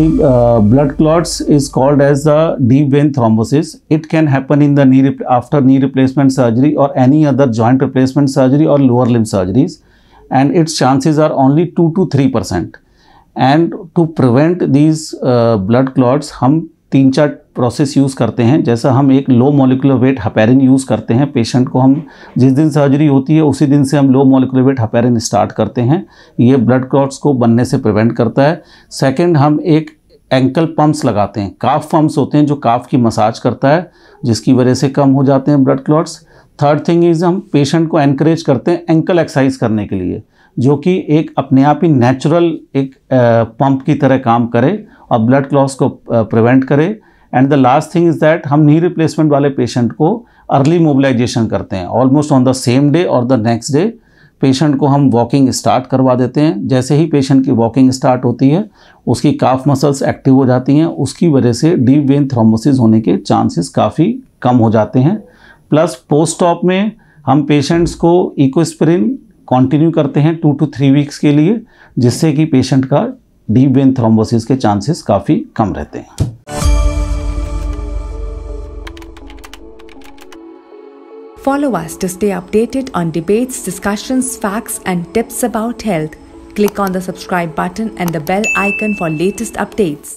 fib, uh, blood clots is called as the deep vein thrombosis. It can happen in the knee after knee replacement surgery or any other joint replacement surgery or lower limb surgeries and its chances are only 2 to 3 percent. And to prevent these uh, blood clots, hum तीन चार process use करते हैं जैसा हम एक low molecular weight heparin use करते हैं patient को हम जिस दिन सर्जरी होती है उसी दिन से हम low molecular weight heparin start करते हैं ये ब्लड क्लॉट्स को बनने से प्रिवेंट करता है सेकंड हम एक एंकल पम्प्स लगाते हैं काफ पम्प्स होते हैं जो काफ की मसाज करता है जिसकी वजह से कम हो जाते हैं blood clots third thing is हम पेशेंट को एनकरेज करते हैं एंकल एक्सरसाइज करने के लिए जो कि एक अपने आप ही नेचुरल एक पंप की तरह काम करे और ब्लड क्लॉस को प्रिवेंट करे and the last thing is that हम नी रिप्लेसमेंट वाले पेशेंट को अर्ली मोबिलाइजेशन करते हैं almost on the same day और द नेक्स्ट डे पेशेंट को हम वॉकिंग स्टार्ट करवा देते हैं जैसे ही पेशेंट की वॉकिंग स्टार्ट होती है उसकी काफ मसल्स एक्टिव हो जाती हैं उसकी वजह से डीप वेन थ्रोमोसिस होने के चांसेस काफ़ी कम हो जाते हैं प्लस पोस्ट ऑप में हम पेशेंट्स को इकोस्प्रिन कंटिन्यू करते हैं टू टू थ्री वीक्स के लिए जिससे कि पेशेंट का डीप वेन थ्रोम्बोसिस के चांसेस काफी कम रहते हैं follow us to stay updated on debates discussions facts and tips about health click on the subscribe button and the bell icon for latest updates